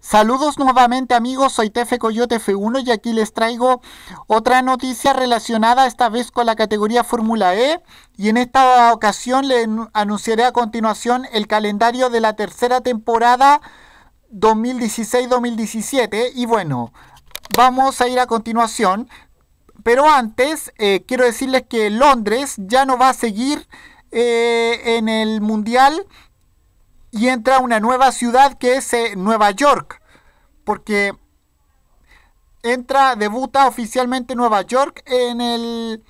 Saludos nuevamente amigos, soy Tefe Coyote F1 y aquí les traigo otra noticia relacionada esta vez con la categoría Fórmula E y en esta ocasión les anunciaré a continuación el calendario de la tercera temporada 2016-2017 y bueno, vamos a ir a continuación, pero antes eh, quiero decirles que Londres ya no va a seguir eh, en el Mundial y entra una nueva ciudad que es eh, Nueva York, porque entra, debuta oficialmente Nueva York en, el,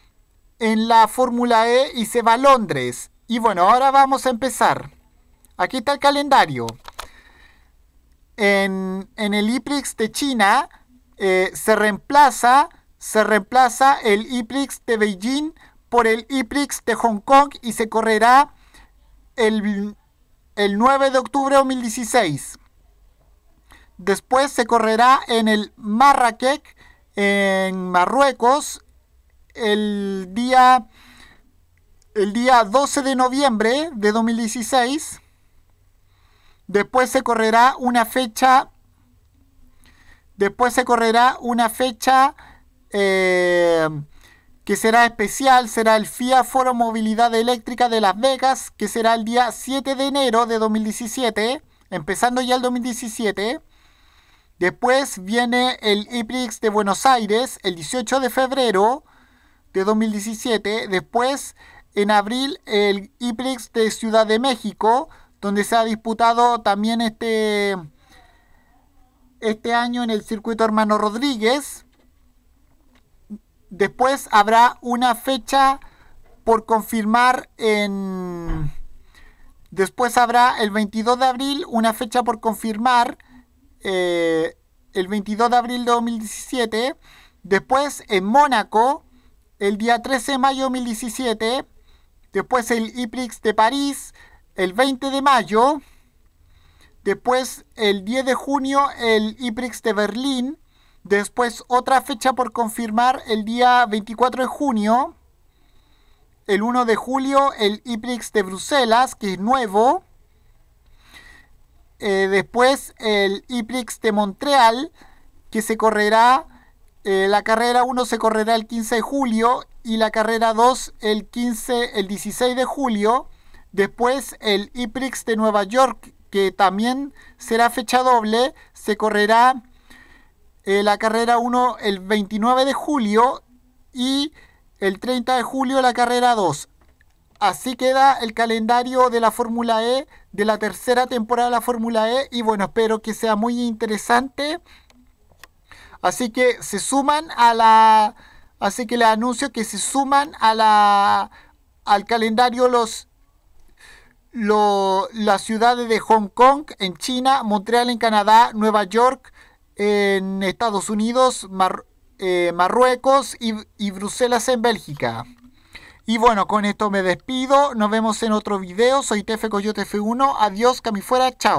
en la Fórmula E y se va a Londres. Y bueno, ahora vamos a empezar. Aquí está el calendario. En, en el IPRIX de China eh, se, reemplaza, se reemplaza el IPRIX de Beijing por el IPRIX de Hong Kong y se correrá el, el 9 de octubre de 2016. Después se correrá en el Marrakech, en Marruecos, el día, el día 12 de noviembre de 2016. Después se correrá una fecha. Después se correrá una fecha eh, que será especial, será el FIA Foro Movilidad Eléctrica de Las Vegas, que será el día 7 de enero de 2017, empezando ya el 2017. Después viene el IPRIX de Buenos Aires, el 18 de febrero de 2017. Después, en abril, el IPRIX de Ciudad de México, donde se ha disputado también este, este año en el circuito Hermano Rodríguez. Después habrá una fecha por confirmar en... Después habrá el 22 de abril una fecha por confirmar. Eh, el 22 de abril de 2017. Después en Mónaco, el día 13 de mayo de 2017. Después el IPRIX de París, el 20 de mayo. Después el 10 de junio el IPRIX de Berlín. Después otra fecha por confirmar el día 24 de junio. El 1 de julio el IPRIX de Bruselas, que es nuevo. Eh, después el IPRIX de Montreal, que se correrá, eh, la carrera 1 se correrá el 15 de julio y la carrera 2 el, 15, el 16 de julio. Después el IPRIX de Nueva York, que también será fecha doble, se correrá eh, la carrera 1 el 29 de julio y el 30 de julio la carrera 2. Así queda el calendario de la Fórmula E, de la tercera temporada de la Fórmula E. Y bueno, espero que sea muy interesante. Así que se suman a la... Así que les anuncio que se suman a la, al calendario los, los, las ciudades de Hong Kong en China, Montreal en Canadá, Nueva York, en Estados Unidos, eh, Marruecos y, y Bruselas en Bélgica. Y bueno, con esto me despido. Nos vemos en otro video. Soy Tefe Coyote F1. Adiós, camifuera. Chao.